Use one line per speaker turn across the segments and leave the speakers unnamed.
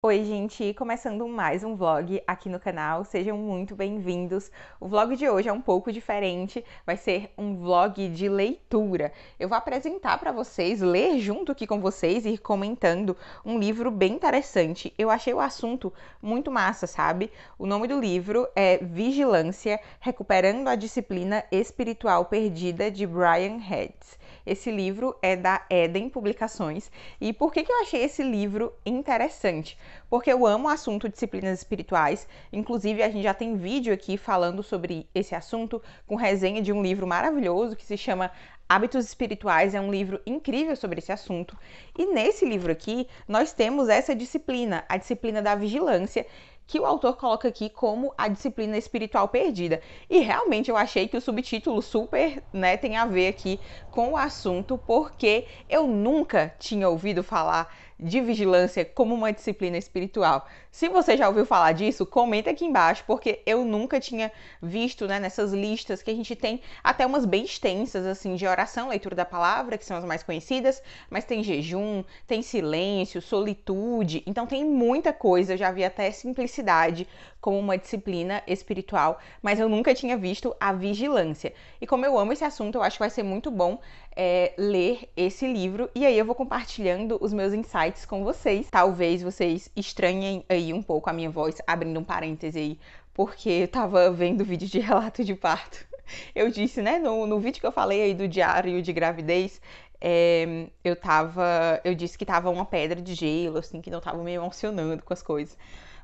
Oi, gente! Começando mais um vlog aqui no canal, sejam muito bem-vindos! O vlog de hoje é um pouco diferente, vai ser um vlog de leitura. Eu vou apresentar para vocês, ler junto aqui com vocês e ir comentando um livro bem interessante. Eu achei o assunto muito massa, sabe? O nome do livro é Vigilância: Recuperando a Disciplina Espiritual Perdida de Brian Heads. Esse livro é da Eden Publicações. E por que, que eu achei esse livro interessante? Porque eu amo o assunto disciplinas espirituais. Inclusive, a gente já tem vídeo aqui falando sobre esse assunto, com resenha de um livro maravilhoso que se chama Hábitos Espirituais é um livro incrível sobre esse assunto. E nesse livro aqui, nós temos essa disciplina, a disciplina da vigilância, que o autor coloca aqui como a disciplina espiritual perdida. E realmente eu achei que o subtítulo super né, tem a ver aqui com o assunto, porque eu nunca tinha ouvido falar de vigilância como uma disciplina espiritual. Se você já ouviu falar disso, comenta aqui embaixo, porque eu nunca tinha visto né, nessas listas que a gente tem até umas bem extensas, assim, de oração, leitura da palavra, que são as mais conhecidas, mas tem jejum, tem silêncio, solitude, então tem muita coisa. Eu já vi até simplicidade como uma disciplina espiritual, mas eu nunca tinha visto a vigilância. E como eu amo esse assunto, eu acho que vai ser muito bom é, ler esse livro e aí eu vou compartilhando os meus insights com vocês. Talvez vocês estranhem aí um pouco a minha voz, abrindo um parêntese aí, porque eu tava vendo vídeo de relato de parto. Eu disse, né, no, no vídeo que eu falei aí do diário de gravidez, é, eu tava. Eu disse que tava uma pedra de gelo, assim, que não tava me emocionando com as coisas.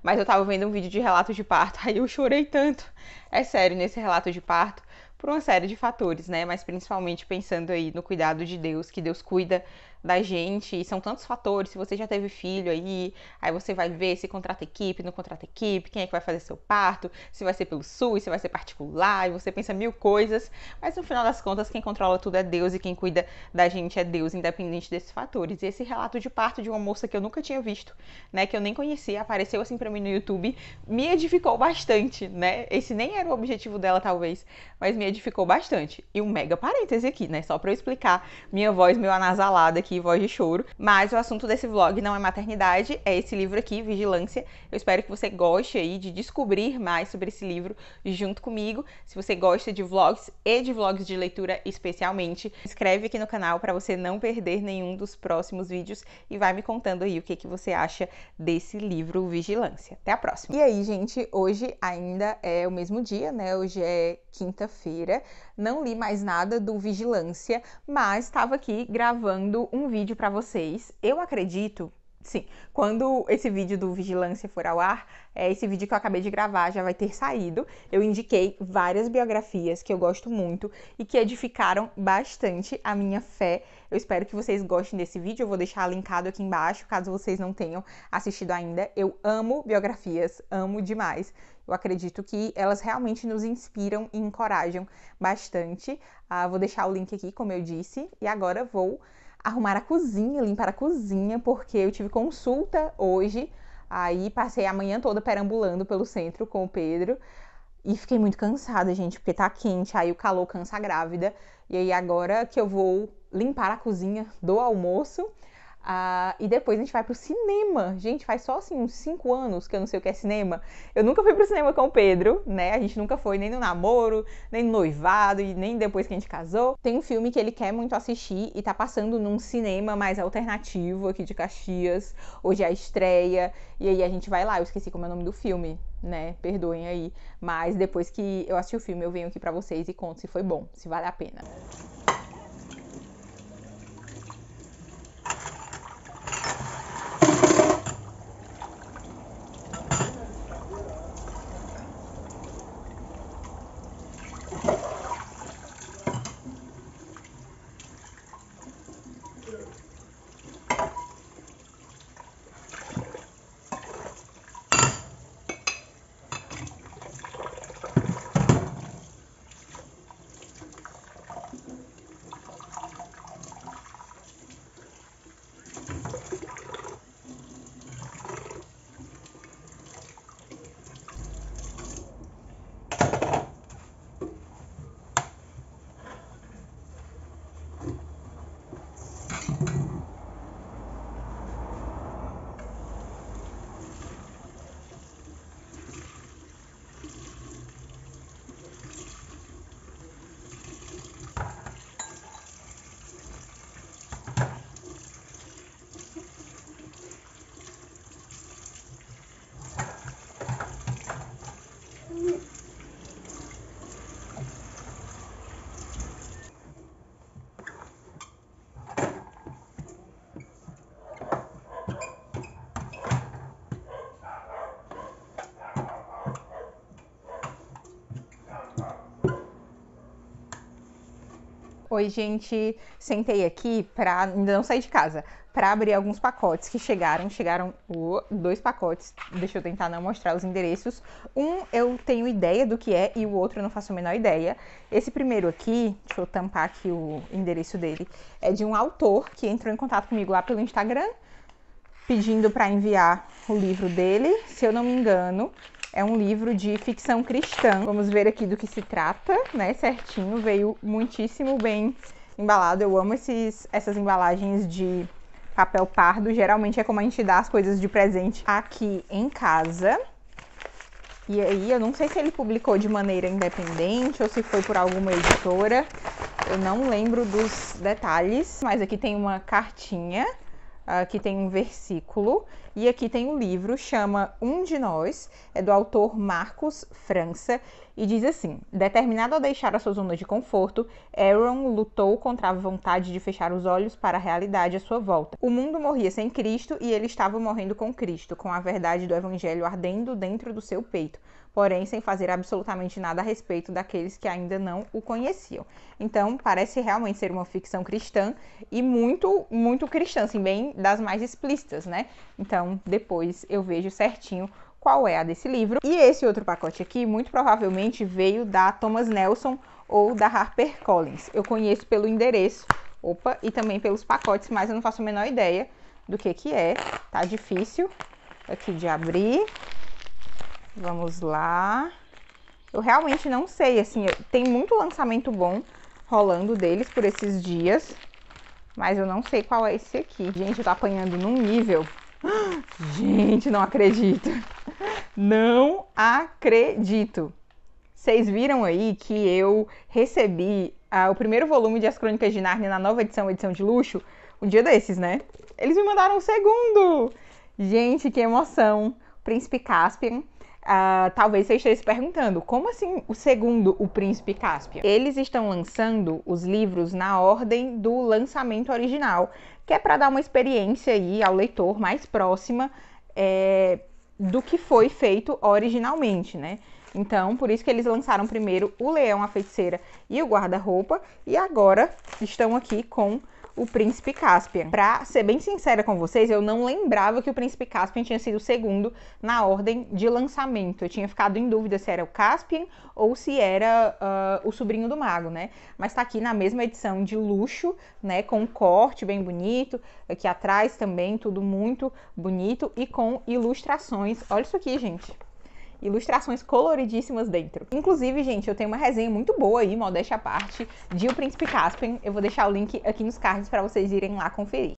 Mas eu tava vendo um vídeo de relatos de parto, aí eu chorei tanto. É sério, nesse relato de parto, por uma série de fatores, né? Mas principalmente pensando aí no cuidado de Deus, que Deus cuida da gente, são tantos fatores, se você já teve filho aí, aí você vai ver se contrata equipe, não contrata equipe, quem é que vai fazer seu parto, se vai ser pelo SUS, se vai ser particular, e você pensa mil coisas, mas no final das contas quem controla tudo é Deus e quem cuida da gente é Deus, independente desses fatores. E esse relato de parto de uma moça que eu nunca tinha visto, né, que eu nem conhecia, apareceu assim para mim no YouTube, me edificou bastante, né? Esse nem era o objetivo dela talvez, mas me edificou bastante. E um mega parêntese aqui, né, só para eu explicar minha voz meio anasalada aqui aqui, voz de choro. Mas o assunto desse vlog não é maternidade, é esse livro aqui, Vigilância. Eu espero que você goste aí de descobrir mais sobre esse livro junto comigo. Se você gosta de vlogs e de vlogs de leitura especialmente, inscreve aqui no canal para você não perder nenhum dos próximos vídeos e vai me contando aí o que, que você acha desse livro Vigilância. Até a próxima! E aí, gente, hoje ainda é o mesmo dia, né? Hoje é quinta-feira não li mais nada do Vigilância, mas estava aqui gravando um vídeo para vocês. Eu acredito Sim, quando esse vídeo do Vigilância for ao ar, é, esse vídeo que eu acabei de gravar já vai ter saído. Eu indiquei várias biografias que eu gosto muito e que edificaram bastante a minha fé eu espero que vocês gostem desse vídeo, eu vou deixar linkado aqui embaixo, caso vocês não tenham assistido ainda. Eu amo biografias, amo demais. Eu acredito que elas realmente nos inspiram e encorajam bastante. Ah, vou deixar o link aqui, como eu disse, e agora vou arrumar a cozinha, limpar a cozinha, porque eu tive consulta hoje. Aí passei a manhã toda perambulando pelo centro com o Pedro. E fiquei muito cansada, gente, porque tá quente, aí o calor cansa a grávida. E aí agora que eu vou limpar a cozinha do almoço, ah, e depois a gente vai pro cinema. Gente, faz só assim uns 5 anos que eu não sei o que é cinema. Eu nunca fui pro cinema com o Pedro, né? A gente nunca foi nem no namoro, nem no noivado e nem depois que a gente casou. Tem um filme que ele quer muito assistir e tá passando num cinema mais alternativo aqui de Caxias. Hoje é a estreia e aí a gente vai lá. Eu esqueci como é o nome do filme, né? Perdoem aí, mas depois que eu assistir o filme, eu venho aqui para vocês e conto se foi bom, se vale a pena. Oi, gente, sentei aqui para não saí de casa, para abrir alguns pacotes que chegaram. Chegaram oh, dois pacotes. Deixa eu tentar não mostrar os endereços. Um eu tenho ideia do que é e o outro eu não faço a menor ideia. Esse primeiro aqui, deixa eu tampar aqui o endereço dele, é de um autor que entrou em contato comigo lá pelo Instagram, pedindo para enviar o livro dele. Se eu não me engano, é um livro de ficção cristã. Vamos ver aqui do que se trata, né? Certinho, veio muitíssimo bem embalado. Eu amo esses, essas embalagens de papel pardo. Geralmente é como a gente dá as coisas de presente aqui em casa. E aí, eu não sei se ele publicou de maneira independente ou se foi por alguma editora. Eu não lembro dos detalhes, mas aqui tem uma cartinha, aqui ah, tem um versículo e aqui tem um livro, chama Um de Nós, é do autor Marcos França, e diz assim: Determinado a deixar a sua zona de conforto, Aaron lutou contra a vontade de fechar os olhos para a realidade à sua volta. O mundo morria sem Cristo e ele estava morrendo com Cristo, com a verdade do Evangelho ardendo dentro do seu peito, porém sem fazer absolutamente nada a respeito daqueles que ainda não o conheciam. Então, parece realmente ser uma ficção cristã e muito, muito cristã, assim, bem das mais explícitas, né? Então, depois eu vejo certinho qual é a desse livro. E esse outro pacote aqui, muito provavelmente, veio da Thomas Nelson ou da Harper Collins. Eu conheço pelo endereço, opa, e também pelos pacotes, mas eu não faço a menor ideia do que que é. Tá difícil aqui de abrir. Vamos lá. Eu realmente não sei, assim, tem muito lançamento bom rolando deles por esses dias, mas eu não sei qual é esse aqui. Gente, eu tô apanhando num nível Gente, não acredito. Não acredito. Vocês viram aí que eu recebi ah, o primeiro volume de As Crônicas de Narnia na nova edição, edição de luxo, um dia desses, né? Eles me mandaram o um segundo! Gente, que emoção! O príncipe Caspian Uh, talvez você esteja se perguntando, como assim o segundo, o Príncipe Cáspia? Eles estão lançando os livros na ordem do lançamento original, que é para dar uma experiência aí ao leitor mais próxima é, do que foi feito originalmente, né? Então, por isso que eles lançaram primeiro o Leão, a Feiticeira e o Guarda-Roupa, e agora estão aqui com o Príncipe Caspian. Pra ser bem sincera com vocês, eu não lembrava que o Príncipe Caspian tinha sido o segundo na ordem de lançamento. Eu tinha ficado em dúvida se era o Caspian ou se era uh, o Sobrinho do Mago, né? Mas tá aqui na mesma edição de luxo, né? Com um corte bem bonito, aqui atrás também, tudo muito bonito e com ilustrações. Olha isso aqui, gente ilustrações coloridíssimas dentro. Inclusive, gente, eu tenho uma resenha muito boa aí, modéstia à parte, de O Príncipe Caspian. Eu vou deixar o link aqui nos cards para vocês irem lá conferir.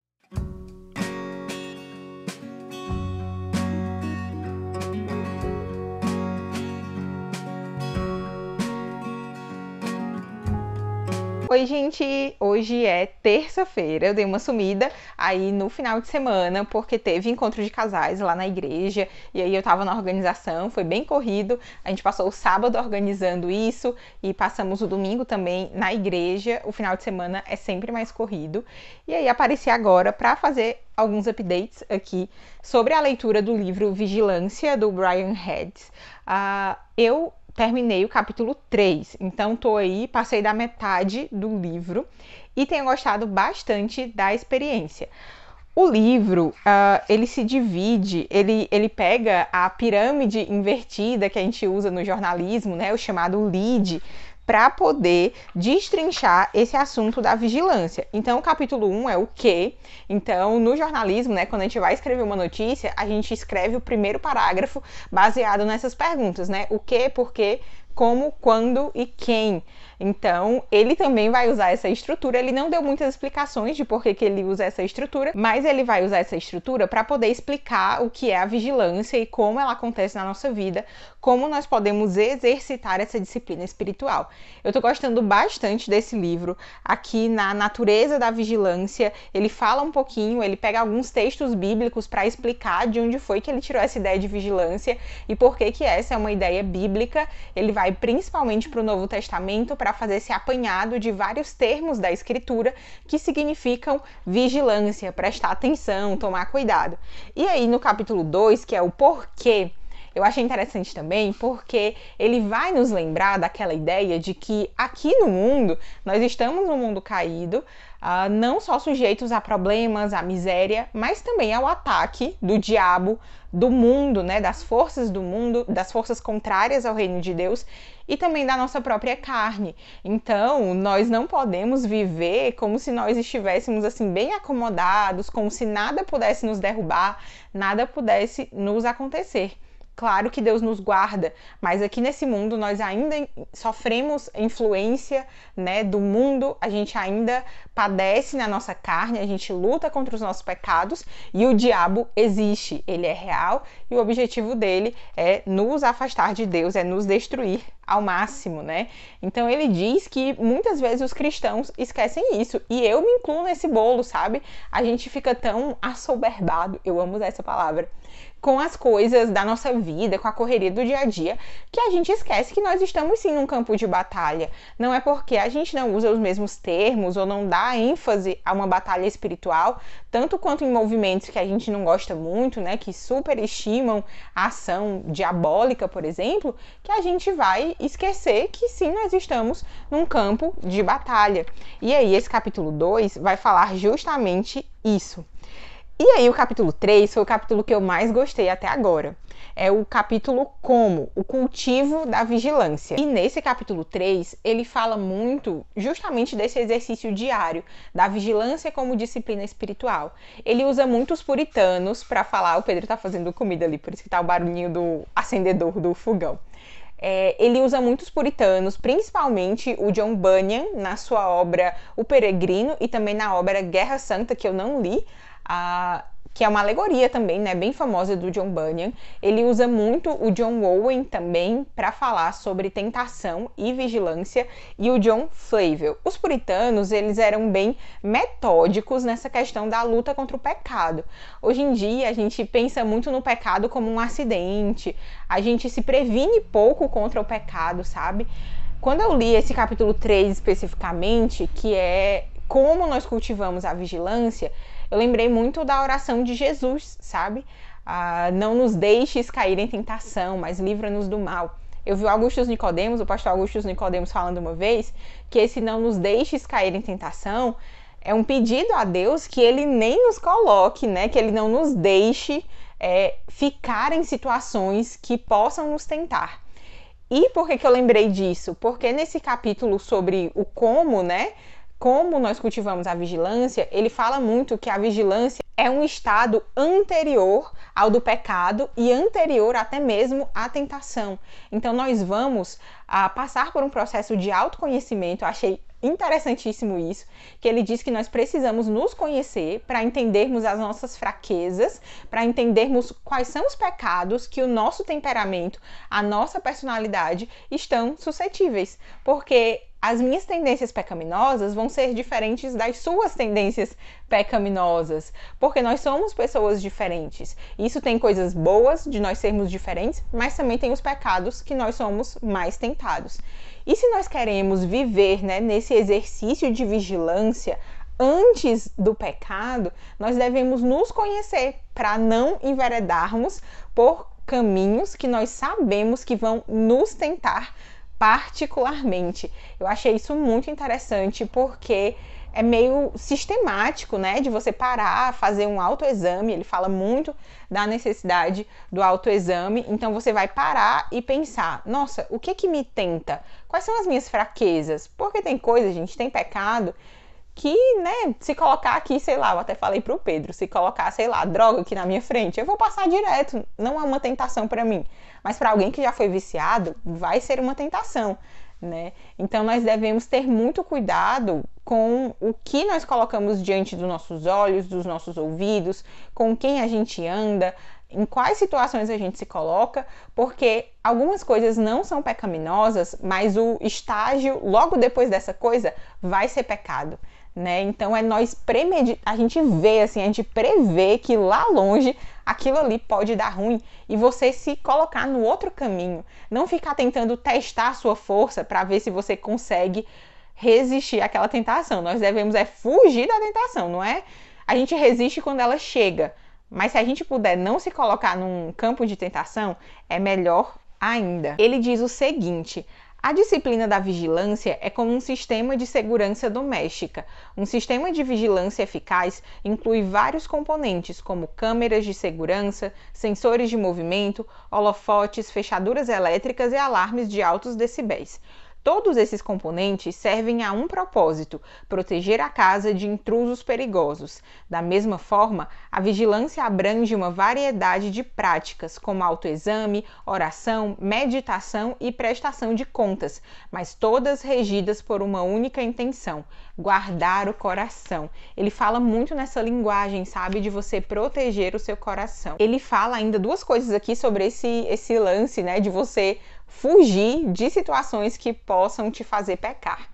Oi, gente! Hoje é terça-feira, eu dei uma sumida aí no final de semana, porque teve encontro de casais lá na igreja, e aí eu tava na organização, foi bem corrido. A gente passou o sábado organizando isso e passamos o domingo também na igreja. O final de semana é sempre mais corrido. E aí apareci agora para fazer alguns updates aqui sobre a leitura do livro Vigilância, do Brian Head. Uh, ah, eu terminei o capítulo 3, então tô aí, passei da metade do livro e tenho gostado bastante da experiência. O livro, uh, ele se divide, ele, ele pega a pirâmide invertida que a gente usa no jornalismo, né, o chamado lead, para poder destrinchar esse assunto da vigilância. Então, o capítulo 1 é o que? Então, no jornalismo, né, quando a gente vai escrever uma notícia, a gente escreve o primeiro parágrafo baseado nessas perguntas, né? O que, por quê, como, quando e quem. Então, ele também vai usar essa estrutura. Ele não deu muitas explicações de por que, que ele usa essa estrutura, mas ele vai usar essa estrutura para poder explicar o que é a vigilância e como ela acontece na nossa vida, como nós podemos exercitar essa disciplina espiritual. Eu estou gostando bastante desse livro. Aqui na Natureza da Vigilância, ele fala um pouquinho, ele pega alguns textos bíblicos para explicar de onde foi que ele tirou essa ideia de vigilância e por que que essa é uma ideia bíblica. Ele vai principalmente para o Novo Testamento para fazer esse apanhado de vários termos da escritura que significam vigilância, prestar atenção, tomar cuidado. E aí no capítulo 2, que é o porquê, eu achei interessante também porque ele vai nos lembrar daquela ideia de que aqui no mundo, nós estamos num mundo caído, uh, não só sujeitos a problemas, à miséria, mas também ao ataque do diabo, do mundo, né, das forças do mundo, das forças contrárias ao reino de Deus, e também da nossa própria carne. Então, nós não podemos viver como se nós estivéssemos assim bem acomodados, como se nada pudesse nos derrubar, nada pudesse nos acontecer. Claro que Deus nos guarda, mas aqui nesse mundo nós ainda sofremos influência né, do mundo, a gente ainda padece na nossa carne, a gente luta contra os nossos pecados e o diabo existe, ele é real e o objetivo dele é nos afastar de Deus, é nos destruir ao máximo, né? Então ele diz que muitas vezes os cristãos esquecem isso e eu me incluo nesse bolo, sabe? A gente fica tão assoberbado, eu amo usar essa palavra com as coisas da nossa vida, com a correria do dia a dia, que a gente esquece que nós estamos sim num campo de batalha. Não é porque a gente não usa os mesmos termos ou não dá ênfase a uma batalha espiritual, tanto quanto em movimentos que a gente não gosta muito, né, que superestimam a ação diabólica, por exemplo, que a gente vai esquecer que sim nós estamos num campo de batalha. E aí esse capítulo 2 vai falar justamente isso. E aí, o capítulo 3 foi o capítulo que eu mais gostei até agora. É o capítulo Como, o cultivo da vigilância. E nesse capítulo 3, ele fala muito justamente desse exercício diário, da vigilância como disciplina espiritual. Ele usa muitos puritanos para falar, o Pedro tá fazendo comida ali, por isso que tá o barulhinho do acendedor do fogão. É, ele usa muitos puritanos, principalmente o John Bunyan, na sua obra O Peregrino e também na obra Guerra Santa, que eu não li, a, que é uma alegoria também, né, bem famosa do John Bunyan. Ele usa muito o John Owen também para falar sobre tentação e vigilância e o John Flavel. Os puritanos, eles eram bem metódicos nessa questão da luta contra o pecado. Hoje em dia a gente pensa muito no pecado como um acidente. A gente se previne pouco contra o pecado, sabe? Quando eu li esse capítulo 3 especificamente, que é como nós cultivamos a vigilância, eu lembrei muito da oração de Jesus, sabe? Ah, não nos deixes cair em tentação, mas livra-nos do mal. Eu vi o Augustus Nicodemos, o pastor Augustus Nicodemos falando uma vez que esse não nos deixes cair em tentação é um pedido a Deus que ele nem nos coloque, né? Que ele não nos deixe é, ficar em situações que possam nos tentar. E por que, que eu lembrei disso? Porque nesse capítulo sobre o como, né? como nós cultivamos a vigilância, ele fala muito que a vigilância é um estado anterior ao do pecado e anterior até mesmo à tentação. Então nós vamos a ah, passar por um processo de autoconhecimento. Eu achei interessantíssimo isso, que ele diz que nós precisamos nos conhecer para entendermos as nossas fraquezas, para entendermos quais são os pecados que o nosso temperamento, a nossa personalidade estão suscetíveis, porque as minhas tendências pecaminosas vão ser diferentes das suas tendências pecaminosas, porque nós somos pessoas diferentes. Isso tem coisas boas de nós sermos diferentes, mas também tem os pecados que nós somos mais tentados. E se nós queremos viver né, nesse exercício de vigilância, antes do pecado, nós devemos nos conhecer para não enveredarmos por caminhos que nós sabemos que vão nos tentar particularmente. Eu achei isso muito interessante porque é meio sistemático, né, de você parar, fazer um autoexame. Ele fala muito da necessidade do autoexame. Então você vai parar e pensar: nossa, o que que me tenta? Quais são as minhas fraquezas? Porque tem coisa, gente, tem pecado que, né, se colocar aqui, sei lá, eu até falei pro Pedro, se colocar, sei lá, droga aqui na minha frente, eu vou passar direto, não é uma tentação para mim, mas para alguém que já foi viciado, vai ser uma tentação, né? Então nós devemos ter muito cuidado com o que nós colocamos diante dos nossos olhos, dos nossos ouvidos, com quem a gente anda, em quais situações a gente se coloca, porque algumas coisas não são pecaminosas, mas o estágio logo depois dessa coisa vai ser pecado né? Então é nós premeditar, a gente vê assim, a gente prevê que lá longe aquilo ali pode dar ruim e você se colocar no outro caminho, não ficar tentando testar a sua força para ver se você consegue resistir àquela tentação. Nós devemos é fugir da tentação, não é? A gente resiste quando ela chega, mas se a gente puder não se colocar num campo de tentação, é melhor ainda. Ele diz o seguinte: a disciplina da vigilância é como um sistema de segurança doméstica. Um sistema de vigilância eficaz inclui vários componentes, como câmeras de segurança, sensores de movimento, holofotes, fechaduras elétricas e alarmes de altos decibéis. Todos esses componentes servem a um propósito: proteger a casa de intrusos perigosos. Da mesma forma, a vigilância abrange uma variedade de práticas, como autoexame, oração, meditação e prestação de contas, mas todas regidas por uma única intenção: guardar o coração. Ele fala muito nessa linguagem, sabe, de você proteger o seu coração. Ele fala ainda duas coisas aqui sobre esse esse lance, né, de você fugir de situações que possam te fazer pecar.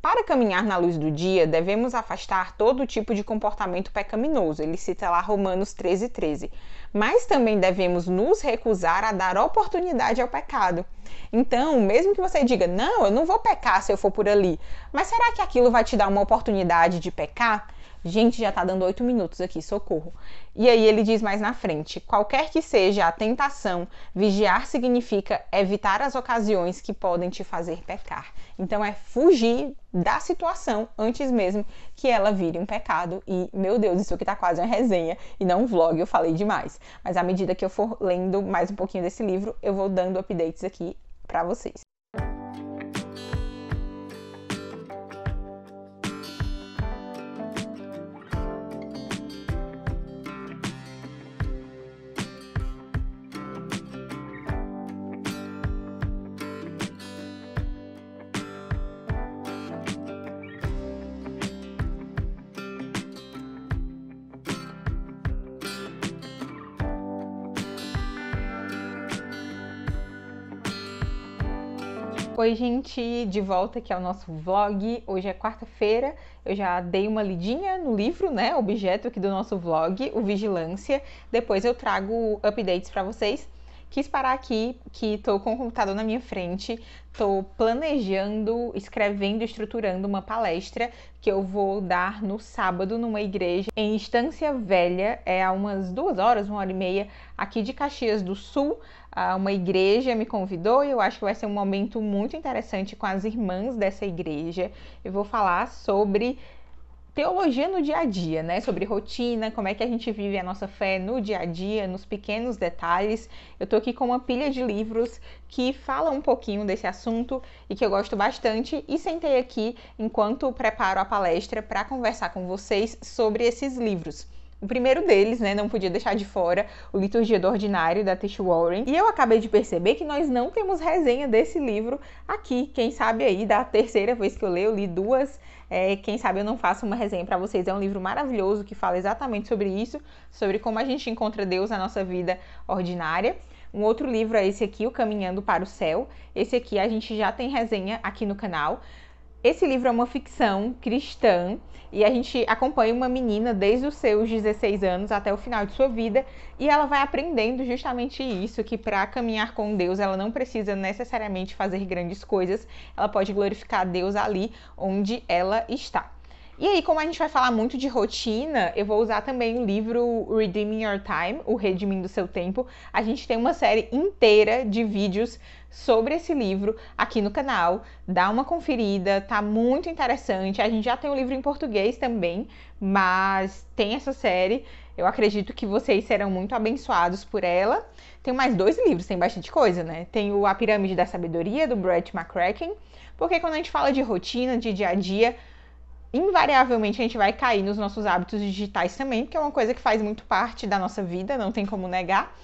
Para caminhar na luz do dia, devemos afastar todo tipo de comportamento pecaminoso. Ele cita lá Romanos 13,13. 13. Mas também devemos nos recusar a dar oportunidade ao pecado. Então, mesmo que você diga, não, eu não vou pecar se eu for por ali, mas será que aquilo vai te dar uma oportunidade de pecar? Gente, já tá dando oito minutos aqui, socorro. E aí ele diz mais na frente: qualquer que seja a tentação, vigiar significa evitar as ocasiões que podem te fazer pecar. Então é fugir da situação antes mesmo que ela vire um pecado. E, meu Deus, isso aqui tá quase uma resenha e não um vlog, eu falei demais. Mas à medida que eu for lendo mais um pouquinho desse livro, eu vou dando updates aqui para vocês. Oi, gente, de volta aqui ao nosso vlog. Hoje é quarta-feira. Eu já dei uma lidinha no livro, né, objeto aqui do nosso vlog, o Vigilância. Depois eu trago updates para vocês quis parar aqui, que estou com o computador na minha frente, estou planejando, escrevendo, estruturando uma palestra que eu vou dar no sábado numa igreja em Estância Velha, é a umas duas horas, uma hora e meia, aqui de Caxias do Sul. Ah, uma igreja me convidou e eu acho que vai ser um momento muito interessante com as irmãs dessa igreja. Eu vou falar sobre teologia no dia a dia, né? Sobre rotina, como é que a gente vive a nossa fé no dia a dia, nos pequenos detalhes. Eu tô aqui com uma pilha de livros que falam um pouquinho desse assunto e que eu gosto bastante e sentei aqui enquanto preparo a palestra para conversar com vocês sobre esses livros. O primeiro deles, né, não podia deixar de fora, o Liturgia do Ordinário, da Tish Warren. E eu acabei de perceber que nós não temos resenha desse livro aqui. Quem sabe aí, da terceira vez que eu leio, eu li duas é, quem sabe eu não faço uma resenha para vocês. É um livro maravilhoso que fala exatamente sobre isso, sobre como a gente encontra Deus na nossa vida ordinária. Um outro livro é esse aqui, O Caminhando para o Céu. Esse aqui a gente já tem resenha aqui no canal. Esse livro é uma ficção cristã e a gente acompanha uma menina desde os seus 16 anos até o final de sua vida e ela vai aprendendo justamente isso que para caminhar com Deus ela não precisa necessariamente fazer grandes coisas, ela pode glorificar Deus ali onde ela está. E aí, como a gente vai falar muito de rotina, eu vou usar também o livro Redeeming Your Time, o Redimindo Seu Tempo. A gente tem uma série inteira de vídeos sobre esse livro aqui no canal. Dá uma conferida, tá muito interessante. A gente já tem o um livro em português também, mas tem essa série. Eu acredito que vocês serão muito abençoados por ela. Tem mais dois livros, tem bastante coisa, né? Tem o A Pirâmide da Sabedoria, do Brett McCracken, porque quando a gente fala de rotina, de dia a dia, invariavelmente a gente vai cair nos nossos hábitos digitais também, porque é uma coisa que faz muito parte da nossa vida, não tem como negar.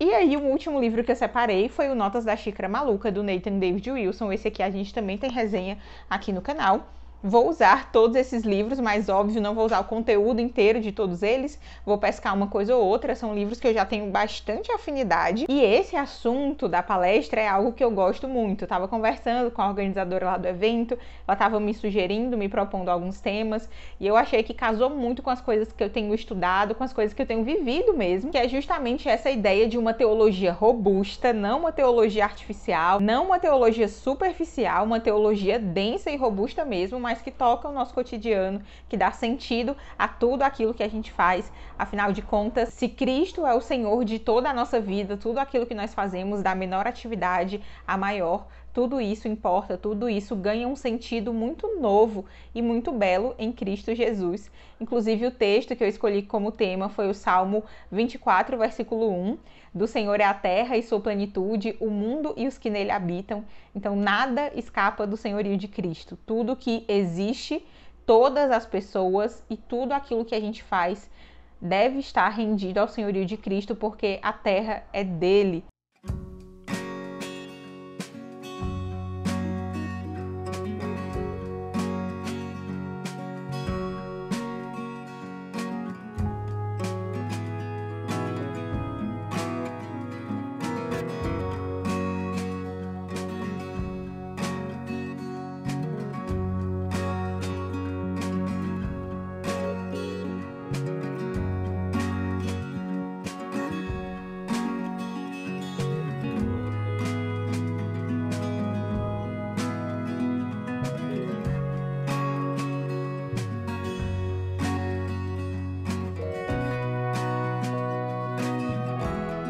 E aí, o último livro que eu separei foi o Notas da Xícara Maluca, do Nathan David Wilson. Esse aqui a gente também tem resenha aqui no canal. Vou usar todos esses livros, mas óbvio, não vou usar o conteúdo inteiro de todos eles, vou pescar uma coisa ou outra, são livros que eu já tenho bastante afinidade. E esse assunto da palestra é algo que eu gosto muito. Eu tava conversando com a organizadora lá do evento, ela tava me sugerindo, me propondo alguns temas, e eu achei que casou muito com as coisas que eu tenho estudado, com as coisas que eu tenho vivido mesmo, que é justamente essa ideia de uma teologia robusta, não uma teologia artificial, não uma teologia superficial, uma teologia densa e robusta mesmo, mas que toca o nosso cotidiano, que dá sentido a tudo aquilo que a gente faz. Afinal de contas, se Cristo é o Senhor de toda a nossa vida, tudo aquilo que nós fazemos, da menor atividade à maior, tudo isso importa, tudo isso ganha um sentido muito novo e muito belo em Cristo Jesus. Inclusive, o texto que eu escolhi como tema foi o Salmo 24, versículo 1. Do Senhor é a terra e sua plenitude, o mundo e os que nele habitam. Então, nada escapa do senhorio de Cristo. Tudo que existe, todas as pessoas e tudo aquilo que a gente faz deve estar rendido ao senhorio de Cristo, porque a terra é dele.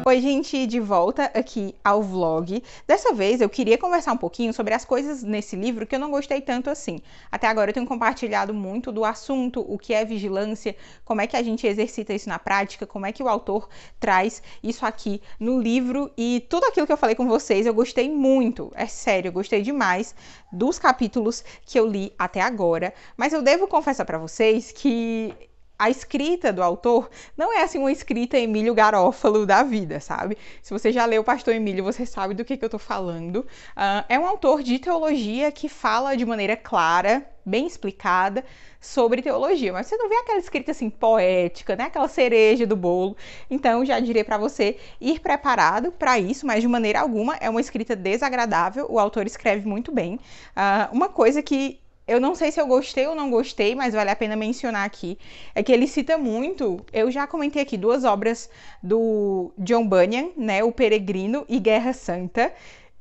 Oi, gente, de volta aqui ao vlog. Dessa vez eu queria conversar um pouquinho sobre as coisas nesse livro que eu não gostei tanto assim. Até agora eu tenho compartilhado muito do assunto, o que é vigilância, como é que a gente exercita isso na prática, como é que o autor traz isso aqui no livro e tudo aquilo que eu falei com vocês eu gostei muito. É sério, eu gostei demais dos capítulos que eu li até agora, mas eu devo confessar para vocês que a escrita do autor não é assim uma escrita Emílio Garófalo da vida, sabe? Se você já leu o Pastor Emílio, você sabe do que, que eu tô falando. Uh, é um autor de teologia que fala de maneira clara, bem explicada, sobre teologia. Mas você não vê aquela escrita assim poética, né? Aquela cereja do bolo. Então, já diria para você ir preparado para isso, mas de maneira alguma é uma escrita desagradável. O autor escreve muito bem. Uh, uma coisa que eu não sei se eu gostei ou não gostei, mas vale a pena mencionar aqui, é que ele cita muito, eu já comentei aqui duas obras do John Bunyan, né, O Peregrino e Guerra Santa,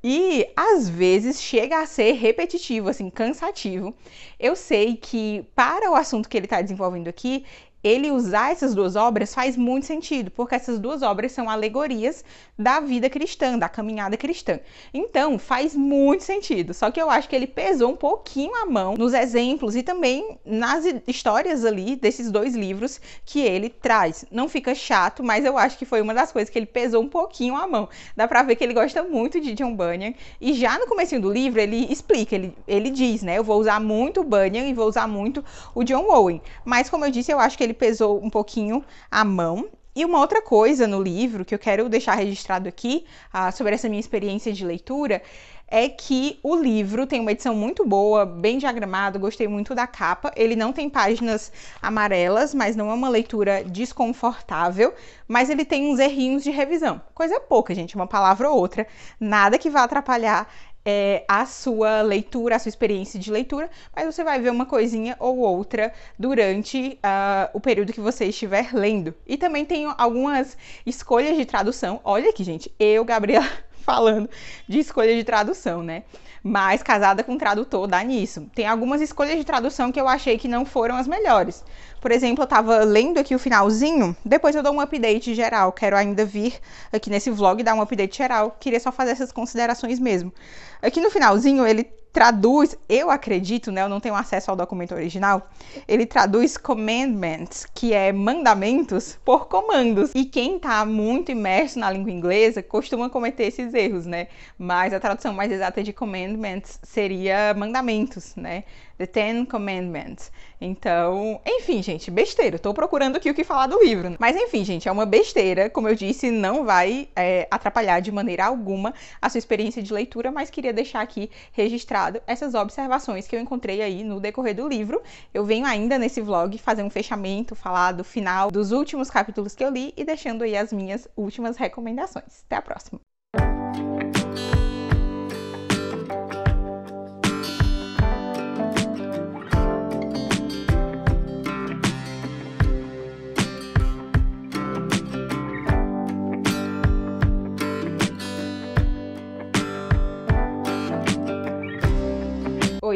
e às vezes chega a ser repetitivo, assim, cansativo. Eu sei que para o assunto que ele está desenvolvendo aqui, ele usar essas duas obras faz muito sentido, porque essas duas obras são alegorias da vida cristã, da caminhada cristã. Então, faz muito sentido. Só que eu acho que ele pesou um pouquinho a mão nos exemplos e também nas histórias ali desses dois livros que ele traz. Não fica chato, mas eu acho que foi uma das coisas que ele pesou um pouquinho a mão. Dá pra ver que ele gosta muito de John Bunyan e já no começo do livro ele explica, ele, ele diz, né, eu vou usar muito Bunyan e vou usar muito o John Owen. Mas como eu disse, eu acho que ele pesou um pouquinho a mão. E uma outra coisa no livro que eu quero deixar registrado aqui ah, sobre essa minha experiência de leitura é que o livro tem uma edição muito boa, bem diagramado, gostei muito da capa. Ele não tem páginas amarelas, mas não é uma leitura desconfortável, mas ele tem uns errinhos de revisão. Coisa pouca, gente, uma palavra ou outra, nada que vá atrapalhar é, a sua leitura, a sua experiência de leitura, mas você vai ver uma coisinha ou outra durante uh, o período que você estiver lendo. E também tem algumas escolhas de tradução. Olha aqui, gente, eu, Gabriela, falando de escolha de tradução, né? mas casada com um tradutor dá nisso. Tem algumas escolhas de tradução que eu achei que não foram as melhores. Por exemplo, eu estava lendo aqui o finalzinho, depois eu dou um update geral. Quero ainda vir aqui nesse vlog dar um update geral. Queria só fazer essas considerações mesmo. Aqui no finalzinho ele traduz, eu acredito, né, eu não tenho acesso ao documento original, ele traduz commandments, que é mandamentos, por comandos. E quem está muito imerso na língua inglesa costuma cometer esses erros, né? Mas a tradução mais exata de commandments seria mandamentos, né? The Ten Commandments. Então, enfim, gente, besteira. Estou procurando aqui o que falar do livro. Mas enfim, gente, é uma besteira. Como eu disse, não vai é, atrapalhar de maneira alguma a sua experiência de leitura, mas queria deixar aqui registrado essas observações que eu encontrei aí no decorrer do livro. Eu venho ainda nesse vlog fazer um fechamento, falar do final dos últimos capítulos que eu li e deixando aí as minhas últimas recomendações. Até a próxima!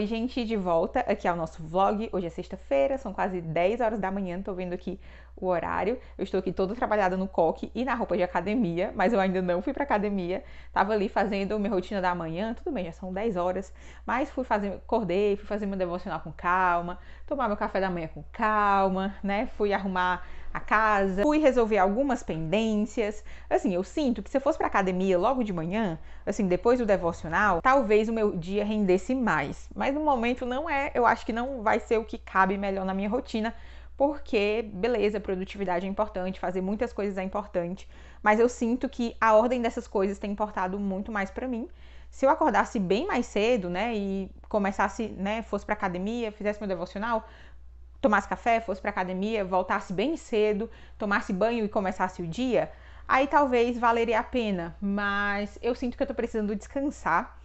Oi, gente, de volta aqui ao nosso vlog. Hoje é sexta-feira, são quase 10 horas da manhã, tô vendo aqui o horário. Eu estou aqui toda trabalhada no coque e na roupa de academia, mas eu ainda não fui para academia. Tava ali fazendo minha rotina da manhã, tudo bem, já são 10 horas, mas fui fazer, acordei, fui fazer meu devocional com calma, tomar meu café da manhã com calma, né? Fui arrumar a casa, fui resolver algumas pendências. Assim, eu sinto que se eu fosse para academia logo de manhã, assim, depois do devocional, talvez o meu dia rendesse mais. Mas no momento não é, eu acho que não vai ser o que cabe melhor na minha rotina porque, beleza, produtividade é importante, fazer muitas coisas é importante, mas eu sinto que a ordem dessas coisas tem importado muito mais para mim. Se eu acordasse bem mais cedo, né, e começasse, né, fosse pra academia, fizesse meu devocional, tomasse café, fosse pra academia, voltasse bem cedo, tomasse banho e começasse o dia, aí talvez valeria a pena, mas eu sinto que eu tô precisando descansar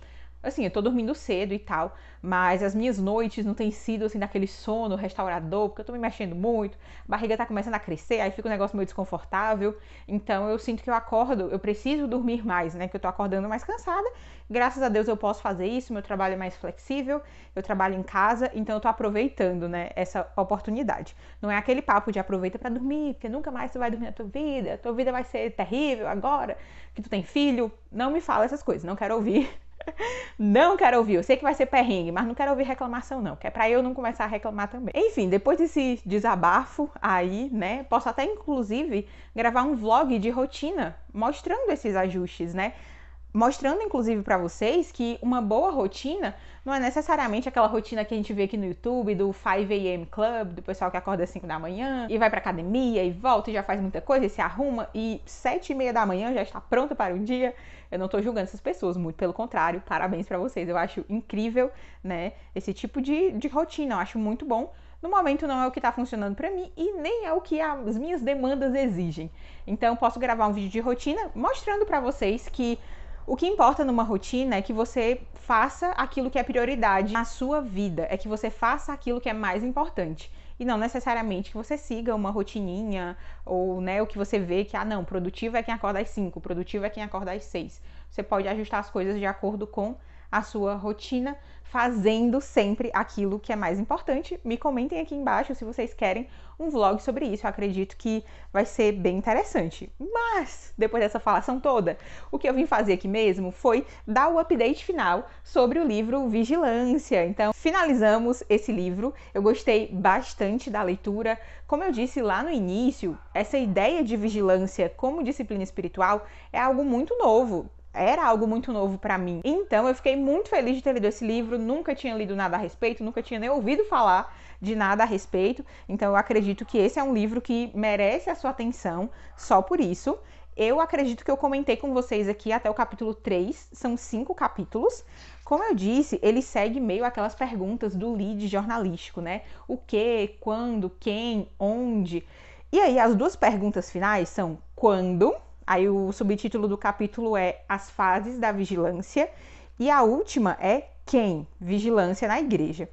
Assim, eu tô dormindo cedo e tal, mas as minhas noites não têm sido assim daquele sono restaurador, porque eu tô me mexendo muito, a barriga tá começando a crescer, aí fica um negócio meio desconfortável. Então eu sinto que eu acordo, eu preciso dormir mais, né? Que eu tô acordando mais cansada. Graças a Deus eu posso fazer isso, meu trabalho é mais flexível, eu trabalho em casa, então eu tô aproveitando, né, essa oportunidade. Não é aquele papo de aproveita para dormir, porque nunca mais tu vai dormir na tua vida, tua vida vai ser terrível agora que tu tem filho. Não me fala essas coisas, não quero ouvir não quero ouvir. Eu sei que vai ser perrengue, mas não quero ouvir reclamação, não. Que é pra eu não começar a reclamar também. Enfim, depois desse desabafo aí, né? Posso até, inclusive, gravar um vlog de rotina mostrando esses ajustes, né? mostrando inclusive para vocês que uma boa rotina não é necessariamente aquela rotina que a gente vê aqui no YouTube do 5 a.m. club, do pessoal que acorda às 5 da manhã e vai pra academia e volta e já faz muita coisa e se arruma e 7 e meia da manhã já está pronta para um dia. Eu não tô julgando essas pessoas, muito pelo contrário, parabéns para vocês. Eu acho incrível, né, esse tipo de, de rotina, eu acho muito bom. No momento não é o que está funcionando para mim e nem é o que as minhas demandas exigem. Então posso gravar um vídeo de rotina mostrando para vocês que o que importa numa rotina é que você faça aquilo que é prioridade na sua vida, é que você faça aquilo que é mais importante. E não necessariamente que você siga uma rotininha ou né, o que você vê que, ah, não, produtivo é quem acorda às 5, produtivo é quem acorda às 6. Você pode ajustar as coisas de acordo com a sua rotina, fazendo sempre aquilo que é mais importante. Me comentem aqui embaixo se vocês querem um vlog sobre isso. Eu acredito que vai ser bem interessante. Mas, depois dessa falação toda, o que eu vim fazer aqui mesmo foi dar o update final sobre o livro Vigilância. Então, finalizamos esse livro. Eu gostei bastante da leitura. Como eu disse lá no início, essa ideia de vigilância como disciplina espiritual é algo muito novo era algo muito novo para mim. Então eu fiquei muito feliz de ter lido esse livro, nunca tinha lido nada a respeito, nunca tinha nem ouvido falar de nada a respeito. Então eu acredito que esse é um livro que merece a sua atenção só por isso. Eu acredito que eu comentei com vocês aqui até o capítulo 3, são cinco capítulos. Como eu disse, ele segue meio aquelas perguntas do lead jornalístico, né? O que, quando, quem, onde. E aí, as duas perguntas finais são quando Aí o subtítulo do capítulo é As Fases da Vigilância e a última é Quem? Vigilância na Igreja.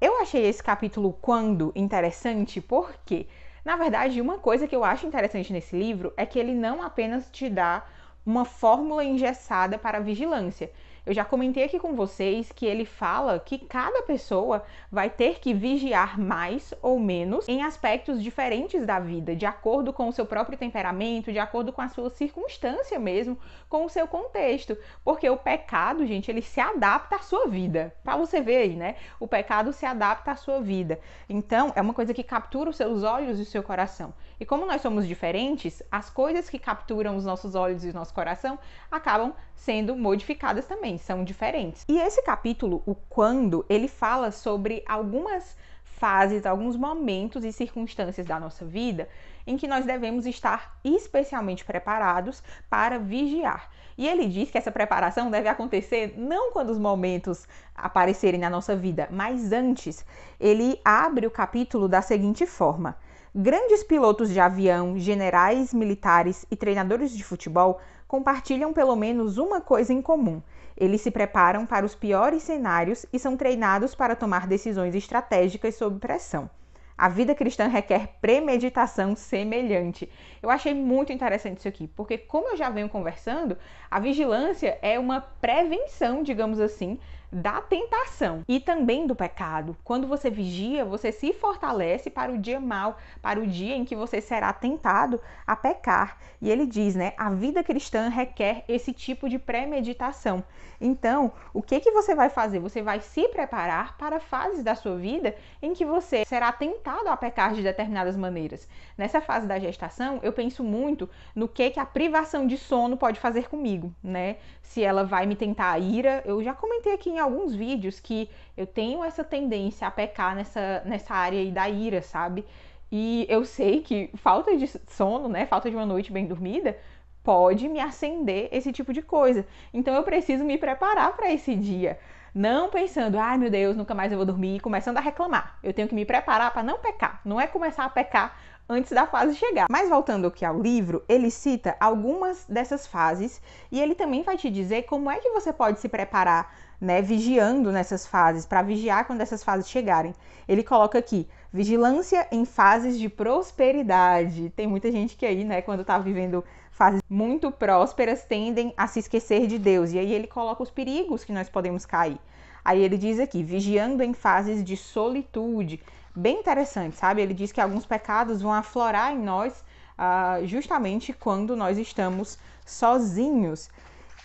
Eu achei esse capítulo quando interessante porque, na verdade, uma coisa que eu acho interessante nesse livro é que ele não apenas te dá uma fórmula engessada para a vigilância. Eu já comentei aqui com vocês que ele fala que cada pessoa vai ter que vigiar mais ou menos em aspectos diferentes da vida, de acordo com o seu próprio temperamento, de acordo com a sua circunstância mesmo, com o seu contexto, porque o pecado, gente, ele se adapta à sua vida. Para você ver aí, né? O pecado se adapta à sua vida. Então, é uma coisa que captura os seus olhos e o seu coração. E como nós somos diferentes, as coisas que capturam os nossos olhos e o nosso coração acabam sendo modificadas também também são diferentes. E esse capítulo, o quando, ele fala sobre algumas fases, alguns momentos e circunstâncias da nossa vida em que nós devemos estar especialmente preparados para vigiar. E ele diz que essa preparação deve acontecer não quando os momentos aparecerem na nossa vida, mas antes. Ele abre o capítulo da seguinte forma: Grandes pilotos de avião, generais militares e treinadores de futebol compartilham pelo menos uma coisa em comum eles se preparam para os piores cenários e são treinados para tomar decisões estratégicas sob pressão. A vida cristã requer premeditação semelhante. Eu achei muito interessante isso aqui, porque, como eu já venho conversando, a vigilância é uma prevenção, digamos assim, da tentação e também do pecado. Quando você vigia, você se fortalece para o dia mal, para o dia em que você será tentado a pecar. E ele diz, né? A vida cristã requer esse tipo de premeditação. Então, o que que você vai fazer? Você vai se preparar para fases da sua vida em que você será tentado a pecar de determinadas maneiras. Nessa fase da gestação, eu penso muito no que que a privação de sono pode fazer comigo, né? Se ela vai me tentar a ira, eu já comentei aqui em alguns vídeos que eu tenho essa tendência a pecar nessa, nessa área aí da ira, sabe? E eu sei que falta de sono, né? Falta de uma noite bem dormida pode me acender esse tipo de coisa. Então eu preciso me preparar para esse dia. Não pensando, ai meu Deus, nunca mais eu vou dormir, começando a reclamar. Eu tenho que me preparar para não pecar. Não é começar a pecar antes da fase chegar. Mas voltando aqui ao livro, ele cita algumas dessas fases e ele também vai te dizer como é que você pode se preparar, né, vigiando nessas fases, para vigiar quando essas fases chegarem. Ele coloca aqui: vigilância em fases de prosperidade. Tem muita gente que aí, né, quando tá vivendo fases muito prósperas, tendem a se esquecer de Deus. E aí ele coloca os perigos que nós podemos cair. Aí ele diz aqui, vigiando em fases de solitude bem interessante, sabe? Ele diz que alguns pecados vão aflorar em nós uh, justamente quando nós estamos sozinhos.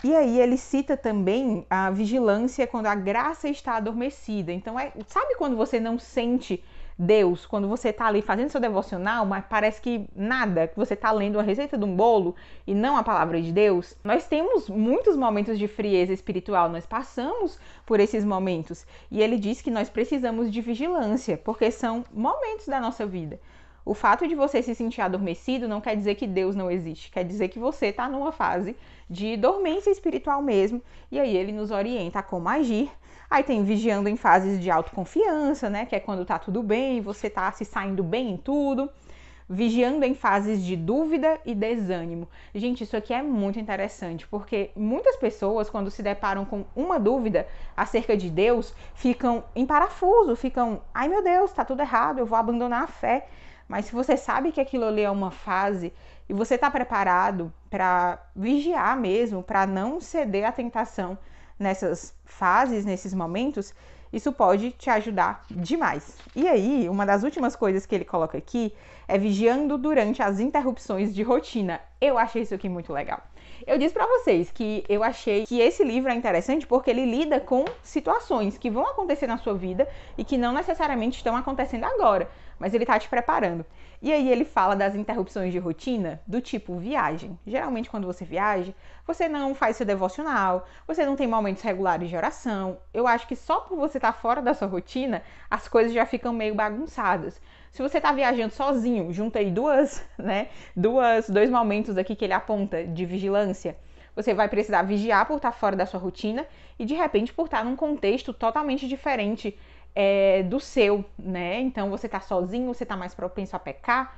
E aí ele cita também a vigilância quando a graça está adormecida. Então, é, sabe quando você não sente Deus, quando você está ali fazendo seu devocional, mas parece que nada, que você está lendo a receita de um bolo e não a palavra de Deus. Nós temos muitos momentos de frieza espiritual, nós passamos por esses momentos. E ele diz que nós precisamos de vigilância, porque são momentos da nossa vida. O fato de você se sentir adormecido não quer dizer que Deus não existe, quer dizer que você está numa fase de dormência espiritual mesmo. E aí ele nos orienta a como agir Aí tem vigiando em fases de autoconfiança, né? Que é quando tá tudo bem, você tá se saindo bem em tudo. Vigiando em fases de dúvida e desânimo. Gente, isso aqui é muito interessante, porque muitas pessoas, quando se deparam com uma dúvida acerca de Deus, ficam em parafuso, ficam, ai meu Deus, tá tudo errado, eu vou abandonar a fé. Mas se você sabe que aquilo ali é uma fase e você está preparado para vigiar mesmo, para não ceder à tentação nessas fases, nesses momentos, isso pode te ajudar demais. E aí, uma das últimas coisas que ele coloca aqui é vigiando durante as interrupções de rotina. Eu achei isso aqui muito legal. Eu disse para vocês que eu achei que esse livro é interessante porque ele lida com situações que vão acontecer na sua vida e que não necessariamente estão acontecendo agora, mas ele tá te preparando. E aí ele fala das interrupções de rotina, do tipo viagem. Geralmente quando você viaja, você não faz seu devocional, você não tem momentos regulares de oração. Eu acho que só por você estar tá fora da sua rotina, as coisas já ficam meio bagunçadas. Se você está viajando sozinho, junta aí duas, né, duas, dois momentos aqui que ele aponta de vigilância. Você vai precisar vigiar por estar tá fora da sua rotina e de repente por estar tá num contexto totalmente diferente é, do seu, né? Então você tá sozinho, você tá mais propenso a pecar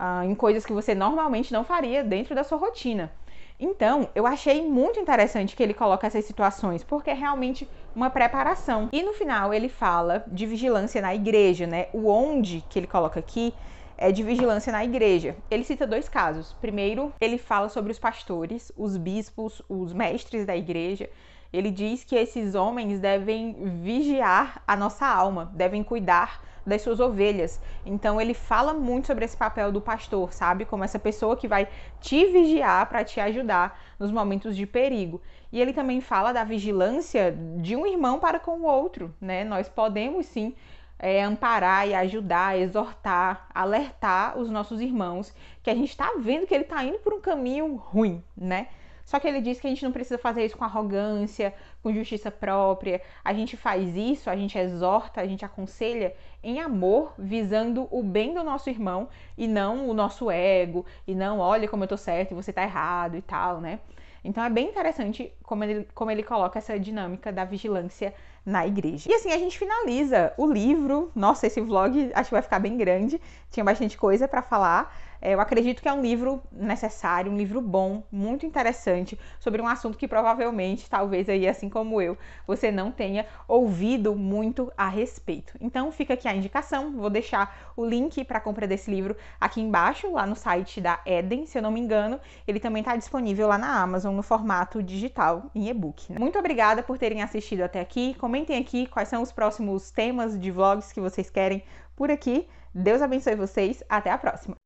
uh, em coisas que você normalmente não faria dentro da sua rotina. Então, eu achei muito interessante que ele coloca essas situações, porque é realmente uma preparação. E no final ele fala de vigilância na igreja, né? O onde que ele coloca aqui é de vigilância na igreja. Ele cita dois casos. Primeiro, ele fala sobre os pastores, os bispos, os mestres da igreja ele diz que esses homens devem vigiar a nossa alma, devem cuidar das suas ovelhas. Então ele fala muito sobre esse papel do pastor, sabe? Como essa pessoa que vai te vigiar para te ajudar nos momentos de perigo. E ele também fala da vigilância de um irmão para com o outro, né? Nós podemos sim é, amparar e ajudar, exortar, alertar os nossos irmãos que a gente está vendo que ele está indo por um caminho ruim, né? Só que ele diz que a gente não precisa fazer isso com arrogância, com justiça própria. A gente faz isso, a gente exorta, a gente aconselha em amor, visando o bem do nosso irmão e não o nosso ego, e não olha como eu tô certo e você tá errado e tal, né? Então é bem interessante como ele, como ele coloca essa dinâmica da vigilância na igreja. E assim a gente finaliza o livro. Nossa, esse vlog acho que vai ficar bem grande, tinha bastante coisa para falar. É, eu acredito que é um livro necessário, um livro bom, muito interessante, sobre um assunto que provavelmente, talvez aí assim como eu, você não tenha ouvido muito a respeito. Então fica aqui a indicação, vou deixar o link para compra desse livro aqui embaixo, lá no site da Eden, se eu não me engano. Ele também está disponível lá na Amazon no formato digital em e-book. Né? Muito obrigada por terem assistido até aqui. Comentem aqui quais são os próximos temas de vlogs que vocês querem por aqui. Deus abençoe vocês. Até a próxima!